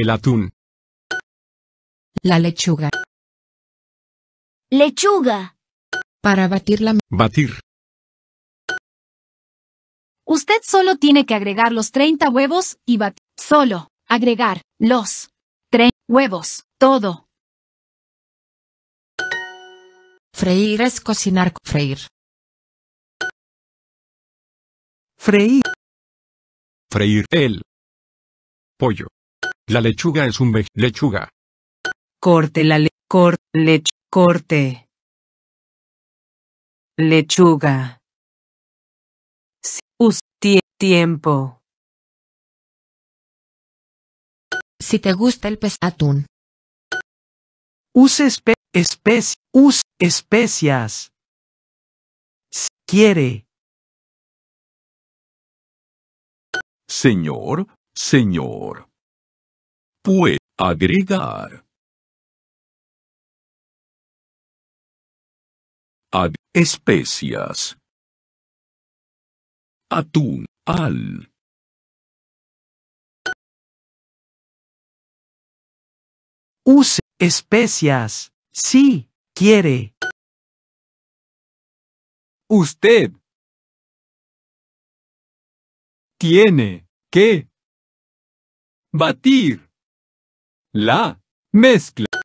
El atún. La lechuga. Lechuga. Para batir la... Batir. Usted solo tiene que agregar los 30 huevos y batir. Solo. Agregar. Los. tres huevos. Todo. Freír es cocinar. Freír. Freír. Freír el pollo. La lechuga es un veg... Lechuga. Corte la le... Lech... Corte. Lechuga. Us... Tie... Tiempo. Si te gusta el pez... Atún. Use espe... Us... Especias. Si quiere. Señor, señor puede agregar. especias. Atún al. Use especias. Sí, quiere. Usted. Tiene que batir. La mescla.